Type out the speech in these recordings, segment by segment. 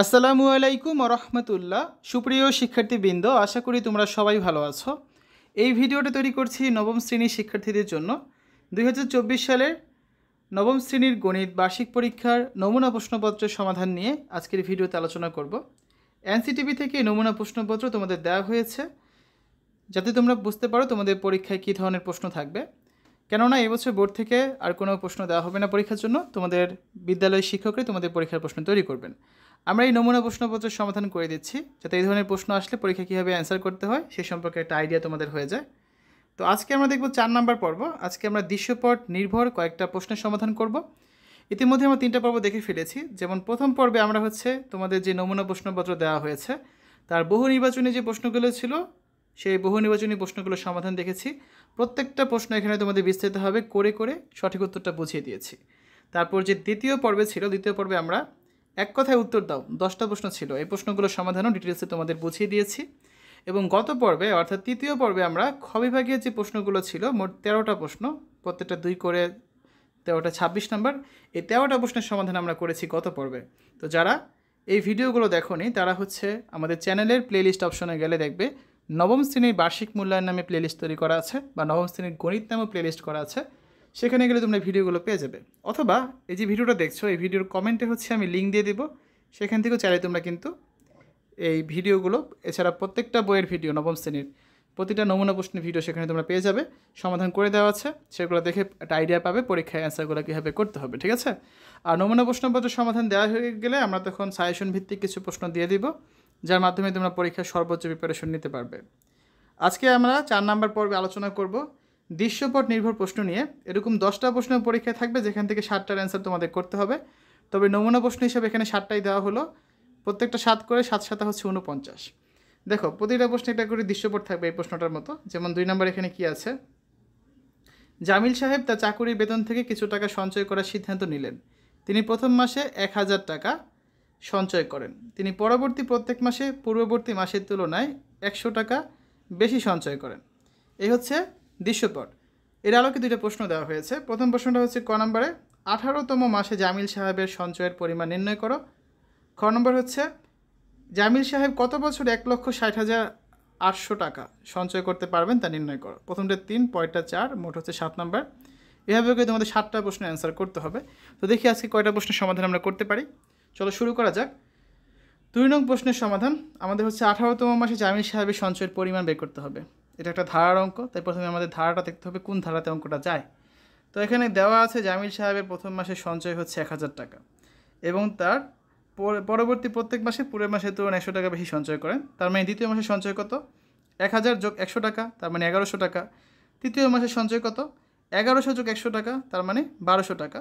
আসসালামু আলাইকুম রহমতুল্লাহ সুপ্রিয় শিক্ষার্থীবৃন্দ আশা করি তোমরা সবাই ভালো আছো এই ভিডিওটা তৈরি করছি নবম শ্রেণীর শিক্ষার্থীদের জন্য দুই সালের নবম শ্রেণীর গণিত বার্ষিক পরীক্ষার নমুনা প্রশ্নপত্রের সমাধান নিয়ে আজকের ভিডিওতে আলোচনা করব এনসিটিভি থেকে নমুনা প্রশ্নপত্র তোমাদের দেওয়া হয়েছে যাতে তোমরা বুঝতে পারো তোমাদের পরীক্ষায় কী ধরনের প্রশ্ন থাকবে কেননা এবছর বোর্ড থেকে আর কোনো প্রশ্ন দেওয়া হবে না পরীক্ষার জন্য তোমাদের বিদ্যালয়ের শিক্ষকরাই তোমাদের পরীক্ষার প্রশ্ন তৈরি করবেন আমরা এই নমুনা প্রশ্নপত্র সমাধান করে দিচ্ছি যাতে এই ধরনের প্রশ্ন আসলে পরীক্ষা কীভাবে অ্যান্সার করতে হয় সে সম্পর্কে একটা আইডিয়া তোমাদের হয়ে যায় তো আজকে আমরা দেখব চার নাম্বার পর্ব আজকে আমরা দৃশ্যপট নির্ভর কয়েকটা প্রশ্নের সমাধান করব ইতিমধ্যে আমরা তিনটা পর্ব দেখে ফেলেছি যেমন প্রথম পর্বে আমরা হচ্ছে তোমাদের যে নমুনা প্রশ্নপত্র দেওয়া হয়েছে তার বহু নির্বাচনে যে প্রশ্নগুলো ছিল সেই বহু নির্বাচনী প্রশ্নগুলোর সমাধান দেখেছি প্রত্যেকটা প্রশ্ন এখানে তোমাদের বিস্তারিতভাবে করে করে সঠিক উত্তরটা বুঝিয়ে দিয়েছি তারপর যে দ্বিতীয় পর্বে ছিল দ্বিতীয় পর্বে আমরা এক কথায় উত্তর দাও দশটা প্রশ্ন ছিল এই প্রশ্নগুলোর সমাধানও ডিটেলসে তোমাদের বুঝিয়ে দিয়েছি এবং গত পর্বে অর্থাৎ তৃতীয় পর্বে আমরা খবিভাগের যে প্রশ্নগুলো ছিল মোট তেরোটা প্রশ্ন প্রত্যেকটা দুই করে তেরোটা ছাব্বিশ নাম্বার এই তেরোটা প্রশ্নের সমাধান আমরা করেছি গত পর্বে তো যারা এই ভিডিওগুলো দেখো তারা হচ্ছে আমাদের চ্যানেলের প্লেলিস্ট অপশনে গেলে দেখবে নবম শ্রেণীর বার্ষিক মূল্যায়ন নামে প্লেলিস্ট তৈরি করা আছে বা নবম শ্রেণীর গণিত নামে প্লেলিস্ট করা আছে সেখানে গেলে তোমরা ভিডিওগুলো পেয়ে যাবে অথবা এই যে ভিডিওটা দেখছো এই ভিডিওর কমেন্টে হচ্ছে আমি লিঙ্ক দিয়ে দেবো সেখান থেকেও চাইলে তোমরা কিন্তু এই ভিডিওগুলো এছাড়া প্রত্যেকটা বইয়ের ভিডিও নবম শ্রেণীর প্রতিটা নমুনা প্রশ্নের ভিডিও সেখানে তোমরা পেয়ে যাবে সমাধান করে দেওয়া আছে সেগুলো দেখে একটা আইডিয়া পাবে পরীক্ষায় অ্যান্সারগুলো কীভাবে করতে হবে ঠিক আছে আর নমুনা প্রশ্নপত্র সমাধান দেওয়া হয়ে গেলে আমরা তখন সাজেশন ভিত্তিক কিছু প্রশ্ন দিয়ে দিব যার মাধ্যমে তোমরা পরীক্ষার সর্বোচ্চ প্রিপারেশন নিতে পারবে আজকে আমরা চার নাম্বার পর্বে আলোচনা করব দৃশ্যপট নির্ভর প্রশ্ন নিয়ে এরকম দশটা প্রশ্ন পরীক্ষায় থাকবে যেখান থেকে ষাটটার অ্যান্সার তোমাদের করতে হবে তবে নমুনা প্রশ্ন হিসেবে এখানে সাতটাই দেওয়া হলো প্রত্যেকটা সাত করে সাত সাতা হচ্ছে উনপঞ্চাশ দেখো প্রতিটা প্রশ্নে একটা করে দৃশ্যপট থাকবে এই প্রশ্নটার মতো যেমন দুই নম্বর এখানে কি আছে জামিল সাহেব তার চাকুরির বেতন থেকে কিছু টাকা সঞ্চয় করার সিদ্ধান্ত নিলেন তিনি প্রথম মাসে এক হাজার টাকা সঞ্চয় করেন তিনি পরবর্তী প্রত্যেক মাসে পূর্ববর্তী মাসের তুলনায় একশো টাকা বেশি সঞ্চয় করেন এই হচ্ছে দৃশ্যপট এর আলোকে দুইটা প্রশ্ন দেওয়া হয়েছে প্রথম প্রশ্নটা হচ্ছে ক নম্বরে আঠারোতম মাসে জামিল সাহেবের সঞ্চয়ের পরিমাণ নির্ণয় করো খ নম্বর হচ্ছে জামিল সাহেব কত বছর এক লক্ষ ষাট হাজার আটশো টাকা সঞ্চয় করতে পারবেন তা নির্ণয় করো প্রথমটা তিন পয়টা চার মোট হচ্ছে সাত নম্বর এভাবে কিন্তু তোমাদের সাতটা প্রশ্নের অ্যান্সার করতে হবে তো দেখি আজকে কয়টা প্রশ্নের সমাধান আমরা করতে পারি চলো শুরু করা যাক দুই নং প্রশ্নের সমাধান আমাদের হচ্ছে আঠারোতম মাসে জামিন সাহেবের সঞ্চয়ের পরিমাণ বের করতে হবে এটা একটা ধারার অঙ্ক তাই প্রথমে আমাদের ধারাটা দেখতে হবে কোন ধারাতে অঙ্কটা যায় তো এখানে দেওয়া আছে জামিল সাহেবের প্রথম মাসে সঞ্চয় হচ্ছে এক হাজার টাকা এবং তার পরবর্তী প্রত্যেক মাসে পুরো মাসে তুলনায় একশো টাকা বেশি সঞ্চয় করেন তার মানে দ্বিতীয় মাসে সঞ্চয় কত এক হাজার যোগ একশো টাকা তার মানে এগারোশো টাকা তৃতীয় মাসে সঞ্চয় কত এগারোশো যোগ একশো টাকা তার মানে বারোশো টাকা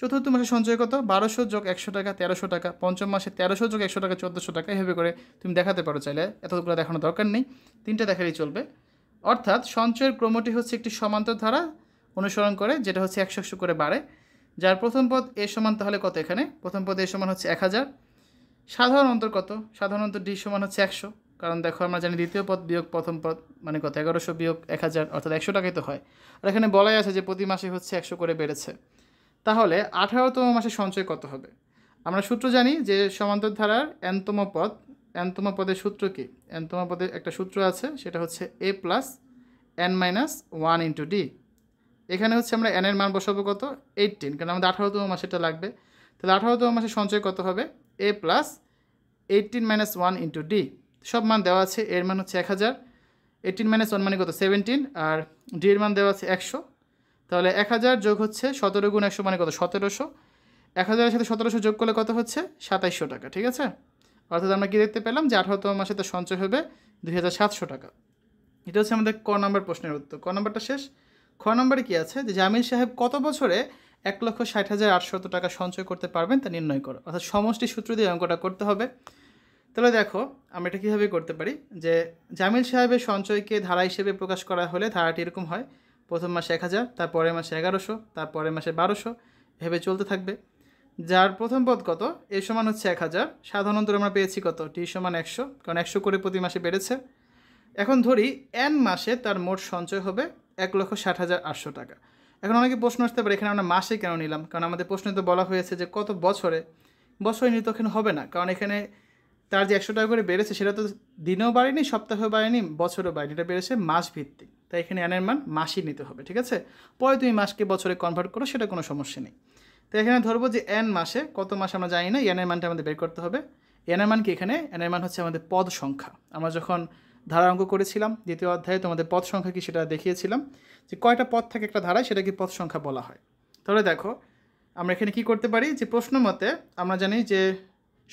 চতুর্থ মাসে সঞ্চয় কত বারোশো যোগ একশো টাকা তেরোশো টাকা পঞ্চম মাসে তেরোশো যোগ একশো টাকা চোদ্দোশো টাকা এভাবে করে তুমি দেখাতে পারো চাইলে এতগুলো দেখানো দরকার নেই তিনটা দেখালেই চলবে অর্থাৎ সঞ্চয়ের ক্রমটি হচ্ছে একটি সমান্তর ধারা অনুসরণ করে যেটা হচ্ছে একশো একশো করে বাড়ে যার প্রথম পদ এ সমান তাহলে কত এখানে প্রথম পদ এ সমান হচ্ছে এক হাজার সাধারণ অন্তর কত সাধারণ অন্তর ডি সমান হচ্ছে একশো কারণ দেখো আমরা জানি দ্বিতীয় পদ বিয়োগ প্রথম পদ মানে কত এগারোশো বিয়োগ এক হাজার অর্থাৎ একশো টাকাই তো হয় আর এখানে বলাই আছে যে প্রতি মাসে হচ্ছে একশো করে বেড়েছে তাহলে আঠারোতম মাসে সঞ্চয় কত হবে আমরা সূত্র জানি যে সমান্তর ধারার এনতম পদ এনতম পদের সূত্র কি এনতম পদের একটা সূত্র আছে সেটা হচ্ছে A plus N minus one into D এখানে হচ্ছে আমরা এনের মান বসাবো কত এইটিন কারণ আমাদের আঠারোতম মাসেটা লাগবে তাহলে আঠারোতম মাসে সঞ্চয় কত হবে A plus eighteen minus one into D সব মান দেওয়া আছে এর মান হচ্ছে এক হাজার এইটিন মাইনাস ওয়ান মানে কত সেভেন্টিন আর ডি এর মান দেওয়া আছে একশো তাহলে এক হাজার যোগ হচ্ছে সতেরো গুণ একশো মানে কত সতেরোশো এক হাজারের সাথে সতেরোশো যোগ করলে কত হচ্ছে সাতাইশশো টাকা ঠিক আছে অর্থাৎ আমরা কী দেখতে পেলাম যে আঠারোতম মাসে তার সঞ্চয় হবে দুই হাজার সাতশো টাকা এটা হচ্ছে আমাদের ক নম্বর প্রশ্নের উত্তর ক নম্বরটা শেষ খ নম্বরে কী আছে যে জামিল সাহেব কত বছরে এক লক্ষ ষাট হাজার আটশত টাকা সঞ্চয় করতে পারবেন তা নির্ণয় করো অর্থাৎ সমষ্টি সূত্র দিয়ে অঙ্কটা করতে হবে তাহলে দেখো আমরা এটা কীভাবে করতে পারি যে জামিল সাহেবের সঞ্চয়কে ধারা হিসেবে প্রকাশ করা হলে ধারাটি এরকম হয় প্রথম মাসে এক হাজার তারপরের মাসে এগারোশো তারপরের মাসে বারোশো এভাবে চলতে থাকবে যার প্রথম পদ কত এ সমান হচ্ছে এক হাজার সাধারণত আমরা পেয়েছি কত টি সমান একশো কারণ একশো করে প্রতি মাসে বেড়েছে এখন ধরি এন মাসে তার মোট সঞ্চয় হবে এক লক্ষ ষাট হাজার আটশো টাকা এখন অনেকে প্রশ্ন আসতে পারে এখানে আমরা মাসে কেন নিলাম কারণ আমাদের প্রশ্নে তো বলা হয়েছে যে কত বছরে বছরে নিতে এখানে হবে না কারণ এখানে তার যে একশো টাকা করে বেড়েছে সেটা তো দিনেও বাড়েনি সপ্তাহেও বাড়েনি বছরও বাড়েনি এটা বেড়েছে মাস ভিত্তিক তাই এখানে অ্যানের মান মাসই নিতে হবে ঠিক আছে পরে তুমি মাসকে বছরে কনভার্ট করো সেটা কোনো সমস্যা নেই তো এখানে ধরবো যে অ্যান মাসে কত মাস আমরা জানি না অ্যানের মানটা আমাদের বের করতে হবে অ্যানের মান কি এখানে অ্যানের মান হচ্ছে আমাদের পদ সংখ্যা আমরা যখন ধারা অঙ্ক করেছিলাম দ্বিতীয় অধ্যায়ে তোমাদের পদ সংখ্যা কি সেটা দেখিয়েছিলাম যে কয়টা পদ থাকে একটা ধারায় সেটাকে পদ সংখ্যা বলা হয় তাহলে দেখো আমরা এখানে কি করতে পারি যে প্রশ্ন মতে আমরা জানি যে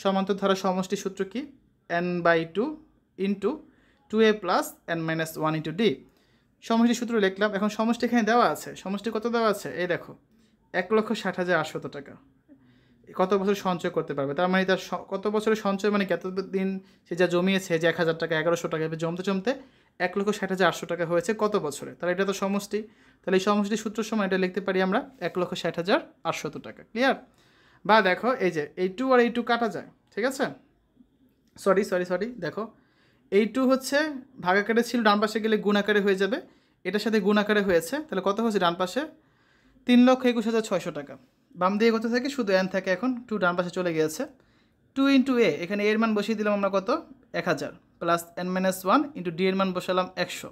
সমান্তর ধারা সমষ্টি সূত্র কি N by two into two A plus N minus one into D সমষ্টি সূত্র লিখলাম এখন সমষ্টি এখানে দেওয়া আছে সমষ্টি কত দেওয়া আছে এই দেখো এক লক্ষ ষাট হাজার আটশত টাকা কত বছর সঞ্চয় করতে পারবে তার মানে তার কত বছরের সঞ্চয় মানে কত দিন সে যা জমিয়েছে যে এক হাজার টাকা এগারোশো টাকা এবার জমতে জমতে এক লক্ষ ষাট হাজার আটশো টাকা হয়েছে কত বছরে তাহলে এটা তো সমষ্টি তাহলে এই সমষ্টি সূত্রের সময় এটা লিখতে পারি আমরা এক লক্ষ ষাট হাজার আটশত টাকা ক্লিয়ার বা দেখো এই যে এই টু আর এই টু কাটা যায় ঠিক আছে সরি সরি সরি দেখো এই টু হচ্ছে ভাগাকারে ছিল ডান পাশে গেলে গুণ আকারে হয়ে যাবে এটার সাথে গুণ আকারে হয়েছে তাহলে কত হচ্ছে ডান পাশে তিন লক্ষ একুশ হাজার ছয়শো টাকা বাম দিয়ে কত থাকে শুধু এন থাকে এখন টু ডান পাশে চলে গিয়েছে টু ইন্টু এ এখানে এর মান বসিয়ে দিলাম আমরা কত এক হাজার plus N minus one into D এর মান বসালাম একশো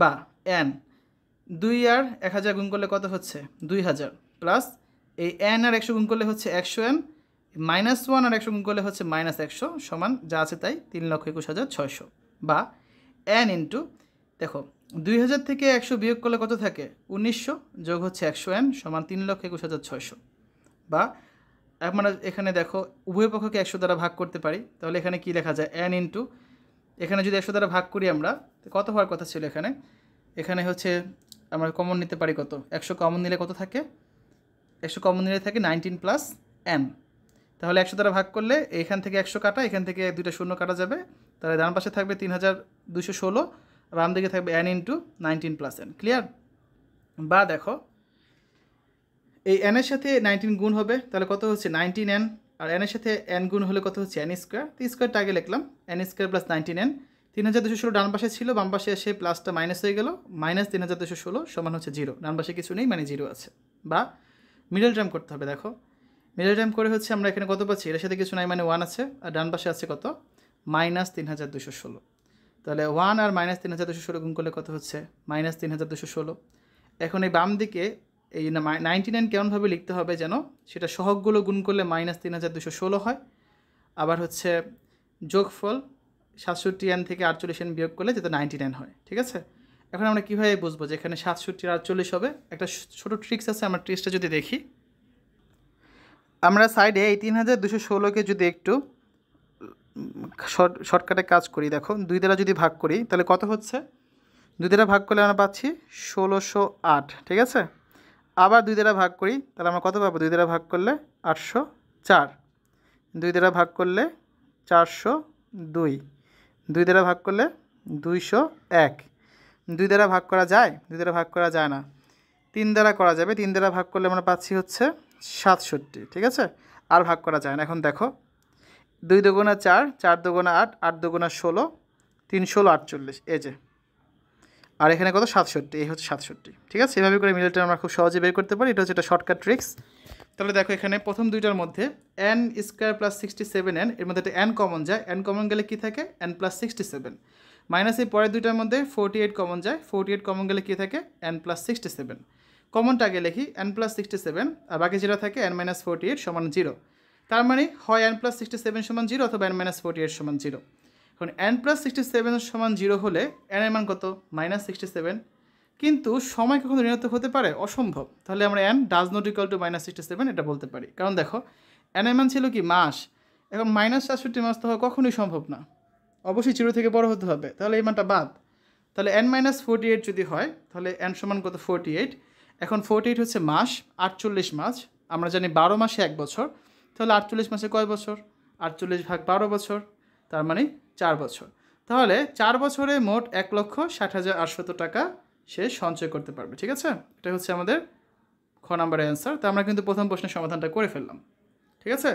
বা এন দুই আর এক হাজার গুণ করলে কত হচ্ছে দুই হাজার প্লাস এই এন আর একশো গুণ করলে হচ্ছে একশো এন মাইনাস ওয়ান আর একশো গুণ করলে হচ্ছে মাইনাস একশো সমান যা আছে তাই তিন লক্ষ একুশ হাজার ছয়শো বা এন ইন্টু দেখো দুই হাজার থেকে একশো বিয়োগ করলে কত থাকে উনিশশো যোগ হচ্ছে একশো এন সমান তিন লক্ষ একুশ হাজার ছয়শো বা আমরা মানে এখানে দেখো উভয় পক্ষকে একশো দ্বারা ভাগ করতে পারি তাহলে এখানে কি লেখা যায় এন ইন্টু এখানে যদি একশো দ্বারা ভাগ করি আমরা কত হওয়ার কথা ছিল এখানে এখানে হচ্ছে আমরা কমন নিতে পারি কত একশো কমন নিলে কত থাকে একশো কমন নিলে থাকে নাইনটিন প্লাস এন তাহলে একশো দ্বারা ভাগ করলে এখান থেকে একশো কাটা এখান থেকে দুইটা শূন্য কাটা যাবে তাহলে ডান পাশে থাকবে তিন হাজার দুশো ষোলো রাম দিকে থাকবে N into nineteen plus N clear বা দেখো এই এনের সাথে নাইনটিন গুণ হবে তাহলে কত হচ্ছে নাইনটিন এন আর এনের সাথে এন গুণ হলে কত হচ্ছে এন স্কোয়ার তো স্কোয়ারটা আগে লিখলাম N square plus nineteen N তিন হাজার দুশো ষোলো ডান পাশে ছিল বাম পাশে এসে প্লাসটা মাইনাস হয়ে গেল মাইনাস তিন হাজার দুশো ষোলো সমান হচ্ছে জিরো ডান পাশে কিছু নেই মানে জিরো আছে বা মিডল টার্ম করতে হবে দেখো মিডল টাইম করে হচ্ছে আমরা এখানে কত পাচ্ছি এর সাথে কিছু নাই মানে ওয়ান আছে আর ডান পাশে আছে কত মাইনাস তিন হাজার দুশো ষোলো তাহলে ওয়ান আর মাইনাস তিন হাজার দুশো ষোলো গুণ করলে কত হচ্ছে মাইনাস তিন হাজার দুশো ষোলো এখন এই বাম দিকে এই নাইনটি নাইন কেমনভাবে লিখতে হবে যেন সেটা সহগগুলো গুণ করলে মাইনাস তিন হাজার দুশো ষোলো হয় আবার হচ্ছে যোগফল সাতষট্টি এন থেকে আটচল্লিশ এন বিয়োগ করলে যেটা নাইনটি নাইন হয় ঠিক আছে এখন আমরা কীভাবে বুঝবো যে এখানে সাতষট্টি আটচল্লিশ হবে একটা ছোটো ট্রিক্স আছে আমরা ট্রিক্সটা যদি দেখি আমরা সাইডে এই তিন হাজার দুশো ষোলোকে যদি একটু শর্ট শর্টকাটে কাজ করি দেখো দুই দ্বারা যদি ভাগ করি তাহলে কত হচ্ছে দুই দ্বারা ভাগ করলে আমরা পাচ্ছি ষোলোশো আট ঠিক আছে আবার দুই দ্বারা ভাগ করি তাহলে আমরা কত পাবো দুই দ্বারা ভাগ করলে আটশো চার দুই দ্বারা ভাগ করলে চারশো দুই দুই দ্বারা ভাগ করলে দুইশো এক দুই দ্বারা ভাগ করা যায় দুই দ্বারা ভাগ করা যায় না তিন দ্বারা করা যাবে তিন দ্বারা ভাগ করলে আমরা পাচ্ছি হচ্ছে সাতষট্টি ঠিক আছে আর ভাগ করা যায় না এখন দেখো দুই দুগুণা চার চার দুগুণা আট আট দুগুণা ষোলো তিন ষোলো আটচল্লিশ এই যে আর এখানে কত সাতষট্টি এই হচ্ছে সাতষট্টি ঠিক আছে এভাবে করে মিডল আমরা খুব সহজে বের করতে পারি এটা হচ্ছে একটা শর্টকাট ট্রিক্স তাহলে দেখো এখানে প্রথম দুইটার মধ্যে N square plus sixty seven N এর মধ্যে একটা এন কমন যায় এন কমন গেলে কী থাকে N plus sixty seven minus এই পরের দুইটার মধ্যে ফোরটি এইট কমন যায় ফোরটি এইট কমন গেলে কী থাকে এন প্লাস সিক্সটি সেভেন কমনটা আগে লিখি এন প্লাস সিক্সটি সেভেন আর বাকি যেটা থাকে এন মাইনাস ফোরটি এইট সমান জিরো তার মানে হয় এন প্লাস সিক্সটি সেভেন সমান জিরো অথবা এন মাইনাস ফোরটি এইট সমান জিরো এখন এন প্লাস সিক্সটি সেভেন সমান জিরো হলে এন এর মান কত মাইনাস সিক্সটি সেভেন কিন্তু সময় কখনো ঋণাত্মক হতে পারে অসম্ভব তাহলে আমরা N does not equal to minus sixty seven এটা বলতে পারি কারণ দেখো এন এর মান ছিল কি মাস এখন মাইনাস চারষট্টি মাস তো হওয়া কখনোই সম্ভব না অবশ্যই জিরো থেকে বড় হতে হবে তাহলে এই মানটা বাদ তাহলে এন মাইনাস ফোরটি এইট যদি হয় তাহলে এন সমান কত ফোরটি এইট এখন ফোরটি এইট হচ্ছে মাস আটচল্লিশ মাস আমরা জানি বারো মাসে এক বছর তাহলে আটচল্লিশ মাসে কয় বছর আটচল্লিশ ভাগ বারো বছর তার মানে চার বছর তাহলে চার বছরে মোট এক লক্ষ ষাট হাজার আটশত টাকা সে সঞ্চয় করতে পারবে ঠিক আছে এটা হচ্ছে আমাদের খ নাম্বারের অ্যান্সার তা আমরা কিন্তু প্রথম প্রশ্নের সমাধানটা করে ফেললাম ঠিক আছে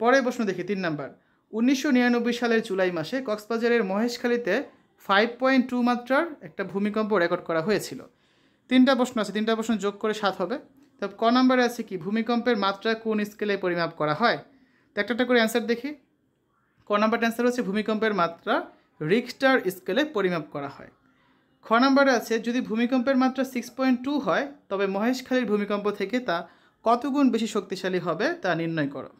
পরের প্রশ্ন দেখি তিন নাম্বার উনিশশো নিরানব্বই সালের জুলাই মাসে কক্সবাজারের মহেশখালীতে ফাইভ পয়েন্ট টু মাত্রার একটা ভূমিকম্প রেকর্ড করা হয়েছিল তিনটা প্রশ্ন আছে তিনটা প্রশ্ন যোগ করে সাত হবে তো ক নম্বরে আছে কি ভূমিকম্পের মাত্রা কোন স্কেলে পরিমাপ করা হয় তো একটা একটা করে অ্যান্সার দেখি ক নম্বরটা অ্যান্সার হচ্ছে ভূমিকম্পের মাত্রা রিক্সটার স্কেলে পরিমাপ করা হয় খ নম্বরে আছে যদি ভূমিকম্পের মাত্রা সিক্স পয়েন্ট টু হয় তবে মহেশখালীর ভূমিকম্প থেকে তা কতগুণ বেশি শক্তিশালী হবে তা নির্ণয় করো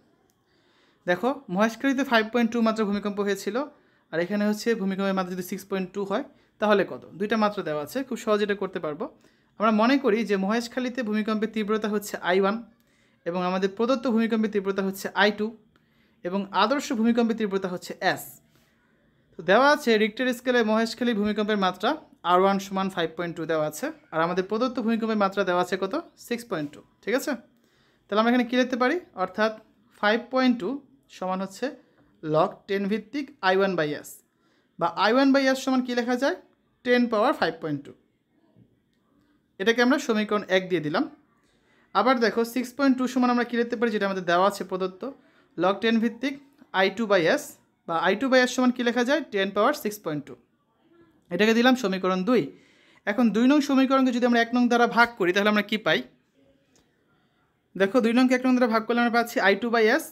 দেখো মহেশখালীতে ফাইভ পয়েন্ট টু মাত্রা ভূমিকম্প হয়েছিল আর এখানে হচ্ছে ভূমিকম্পের মাত্রা যদি সিক্স পয়েন্ট টু হয় তাহলে কত দুইটা মাত্রা দেওয়া আছে খুব সহজ এটা করতে পারবো আমরা মনে করি যে মহেশখালীতে ভূমিকম্পের তীব্রতা হচ্ছে আই ওয়ান এবং আমাদের প্রদত্ত ভূমিকম্পের তীব্রতা হচ্ছে আই টু এবং আদর্শ ভূমিকম্পের তীব্রতা হচ্ছে এস তো দেওয়া আছে রিক্টার স্কেলে মহেশখালী ভূমিকম্পের মাত্রা আর ওয়ান সমান ফাইভ পয়েন্ট টু দেওয়া আছে আর আমাদের প্রদত্ত ভূমিকম্পের মাত্রা দেওয়া আছে কত সিক্স পয়েন্ট টু ঠিক আছে তাহলে আমরা এখানে কী লিখতে পারি অর্থাৎ ফাইভ পয়েন্ট টু সমান হচ্ছে লক টেন ভিত্তিক আই ওয়ান বাই এস বা আই ওয়ান বাই এস সমান কী লেখা যায় ten power five point two এটাকে আমরা সমীকরণ এক দিয়ে দিলাম আবার দেখো সিক্স পয়েন্ট টু সমান আমরা কী লিখতে পারি যেটা আমাদের দেওয়া আছে প্রদত্ত লগ টেন ভিত্তিক আই টু বাই এস বা আই টু বাই এস সমান কী লেখা যায় ten power six point two এটাকে দিলাম সমীকরণ দুই এখন দুই নং সমীকরণকে যদি আমরা এক নং দ্বারা ভাগ করি তাহলে আমরা কি পাই দেখো দুই নংকে এক নং দ্বারা ভাগ করলে আমরা পাচ্ছি আই টু বাই এস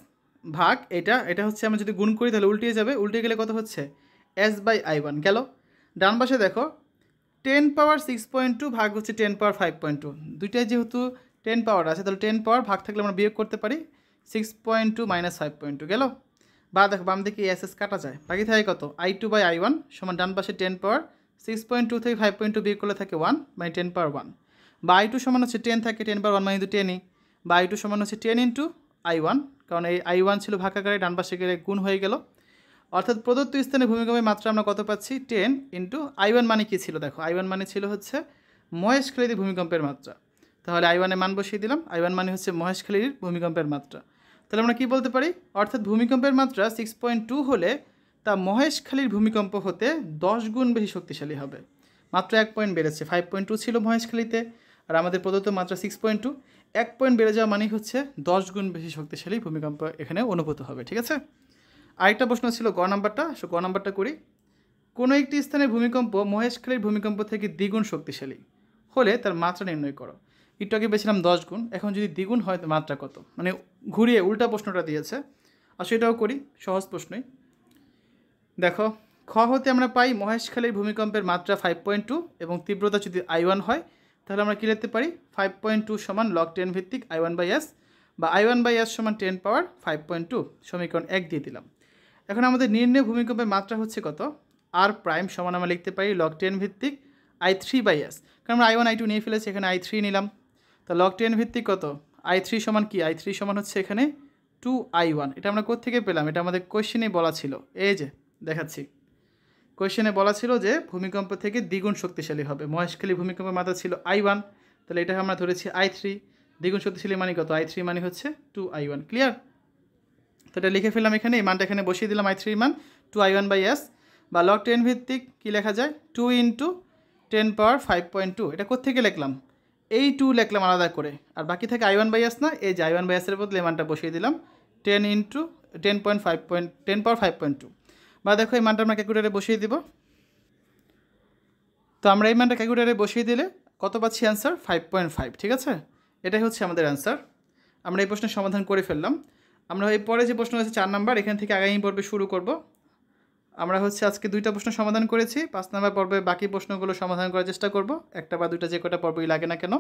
ভাগ এটা এটা হচ্ছে আমরা যদি গুণ করি তাহলে উল্টিয়ে যাবে উল্টিয়ে গেলে কত হচ্ছে এস বাই আই ওয়ান গেল ডান পাশে দেখো ten power six point two ভাগ হচ্ছে ten power five point two দুইটাই যেহেতু টেন পাওয়ার আছে তাহলে টেন পাওয়ার ভাগ থাকলে আমরা বিয়োগ করতে পারি six point two minus five point two গেল বা দেখো বাম দিকে এস এস কাটা যায় বাকি থাকে কত I two by I one সমান ডান পাশে ten power six point two থেকে ফাইভ পয়েন্ট টু বিয়োগ করলে থাকে ওয়ান মানে টেন পাওয়ার ওয়ান বা আই টু সমান হচ্ছে টেন থাকে টেন পাওয়ার ওয়ান মানে টেনই বা আই টু সমান হচ্ছে টেন ইন্টু আই ওয়ান কারণ এই আই ওয়ান ছিল ভাগ আকারে ডান পাশে গেলে গুণ হয়ে গেল অর্থাৎ প্রদত্ত স্থানে ভূমিকম্পের মাত্রা আমরা কত পাচ্ছি টেন ইন্টু আই ওয়ান মানে কী ছিল দেখো আই ওয়ান মানে ছিল হচ্ছে মহেশখালীতে ভূমিকম্পের মাত্রা তাহলে আই ওয়ানে মান বসিয়ে দিলাম আই ওয়ান মানে হচ্ছে মহেশখালীর ভূমিকম্পের মাত্রা তাহলে আমরা কি বলতে পারি অর্থাৎ ভূমিকম্পের মাত্রা সিক্স পয়েন্ট টু হলে তা মহেশখালীর ভূমিকম্প হতে দশ গুণ বেশি শক্তিশালী হবে মাত্র এক পয়েন্ট বেড়েছে ফাইভ পয়েন্ট টু ছিল মহেশখালীতে আর আমাদের প্রদত্ত মাত্রা সিক্স পয়েন্ট টু এক পয়েন্ট বেড়ে যাওয়া মানেই হচ্ছে দশ গুণ বেশি শক্তিশালী ভূমিকম্প এখানে অনুভূত হবে ঠিক আছে আরেকটা প্রশ্ন ছিল গ নাম্বারটা সো গ নাম্বারটা করি কোনো একটি স্থানে ভূমিকম্প মহেশখালীর ভূমিকম্প থেকে দ্বিগুণ শক্তিশালী হলে তার মাত্রা নির্ণয় করো একটু আগে পেয়েছিলাম দশ গুণ এখন যদি দ্বিগুণ হয় মাত্রা কত মানে ঘুরিয়ে উল্টা প্রশ্নটা দিয়েছে আর সেটাও করি সহজ প্রশ্নই দেখো খ হতে আমরা পাই মহেশখালীর ভূমিকম্পের মাত্রা ফাইভ পয়েন্ট টু এবং তীব্রতা যদি আই ওয়ান হয় তাহলে আমরা কী লিখতে পারি ফাইভ পয়েন্ট টু সমান লক টেন ভিত্তিক আই ওয়ান বাই এস বা আই ওয়ান বাই এস সমান ten power five point two সমীকরণ এক দিয়ে দিলাম এখন আমাদের নির্ণয় ভূমিকম্পের মাত্রা হচ্ছে কত আর প্রাইম সমান আমরা লিখতে পারি লক টেন ভিত্তিক আই থ্রি বাই এস কারণ আমরা আই ওয়ান আই টু নিয়ে ফেলেছি এখানে আই থ্রি নিলাম তা লক টেন ভিত্তিক কত আই থ্রি সমান কি আই থ্রি সমান হচ্ছে এখানে টু আই ওয়ান এটা আমরা কোথেকে পেলাম এটা আমাদের কোয়েশ্চেনে বলা ছিল এই যে দেখাচ্ছি কোয়েশ্চেনে বলা ছিল যে ভূমিকম্প থেকে দ্বিগুণ শক্তিশালী হবে মহেশখালী ভূমিকম্পের মাত্রা ছিল আই ওয়ান তাহলে এটা আমরা ধরেছি আই থ্রি দ্বিগুণ শক্তিশালী মানে কত আই থ্রি মানে হচ্ছে টু আই ওয়ান ক্লিয়ার তো এটা লিখে ফেললাম এখানে এই মানটা এখানে বসিয়ে দিলাম আই থ্রি ইমান to I one by S বা লক টেন ভিত্তিক কী লেখা যায় two into ten power five point two এটা কোথেকে লিখলাম এই টু লিখলাম আলাদা করে আর বাকি থাকে আই ওয়ান বাই এস না এই যে আই ওয়ান বাই এসের বদলে ইমানটা বসিয়ে দিলাম ten into ten point five point ten power five point two বা দেখো এই মানটা আমরা ক্যালকুলেটারে বসিয়ে দিব তো আমরা এই মানটা ক্যালকুলেটারে বসিয়ে দিলে কত পাচ্ছি অ্যান্সার ফাইভ পয়েন্ট ফাইভ ঠিক আছে এটাই হচ্ছে আমাদের অ্যান্সার আমরা এই প্রশ্নের সমাধান করে ফেললাম আমরা এর পরে যে প্রশ্ন হচ্ছে চার নাম্বার এখান থেকে আগামী পর্বে শুরু করব আমরা হচ্ছে আজকে দুইটা প্রশ্ন সমাধান করেছি পাঁচ নাম্বার পর্বে বাকি প্রশ্নগুলো সমাধান করার চেষ্টা করব একটা বা দুইটা যে কটা পর্বই লাগে না কেন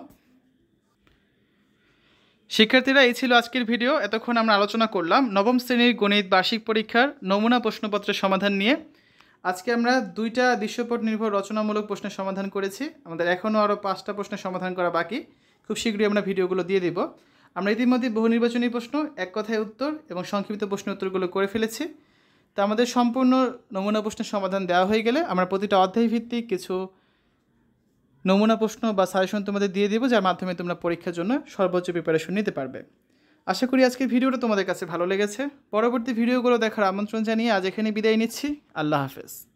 শিক্ষার্থীরা এই ছিল আজকের ভিডিও এতক্ষণ আমরা আলোচনা করলাম নবম শ্রেণীর গণিত বার্ষিক পরীক্ষার নমুনা প্রশ্নপত্রের সমাধান নিয়ে আজকে আমরা দুইটা দৃশ্যপট নির্ভর রচনামূলক প্রশ্নের সমাধান করেছি আমাদের এখনও আরও পাঁচটা প্রশ্নের সমাধান করা বাকি খুব শীঘ্রই আমরা ভিডিওগুলো দিয়ে দেবো আমরা ইতিমধ্যে বহু নির্বাচনী প্রশ্ন এক কথায় উত্তর এবং সংক্ষিপ্ত প্রশ্ন উত্তরগুলো করে ফেলেছি তো আমাদের সম্পূর্ণ নমুনা প্রশ্নের সমাধান দেওয়া হয়ে গেলে আমরা প্রতিটা অধ্যায় ভিত্তিক কিছু নমুনা প্রশ্ন বা সাজেশন তোমাদের দিয়ে দেবো যার মাধ্যমে তোমরা পরীক্ষার জন্য সর্বোচ্চ প্রিপারেশন নিতে পারবে আশা করি আজকের ভিডিওটা তোমাদের কাছে ভালো লেগেছে পরবর্তী ভিডিওগুলো দেখার আমন্ত্রণ জানিয়ে আজ এখানে বিদায় নিচ্ছি আল্লাহ হাফেজ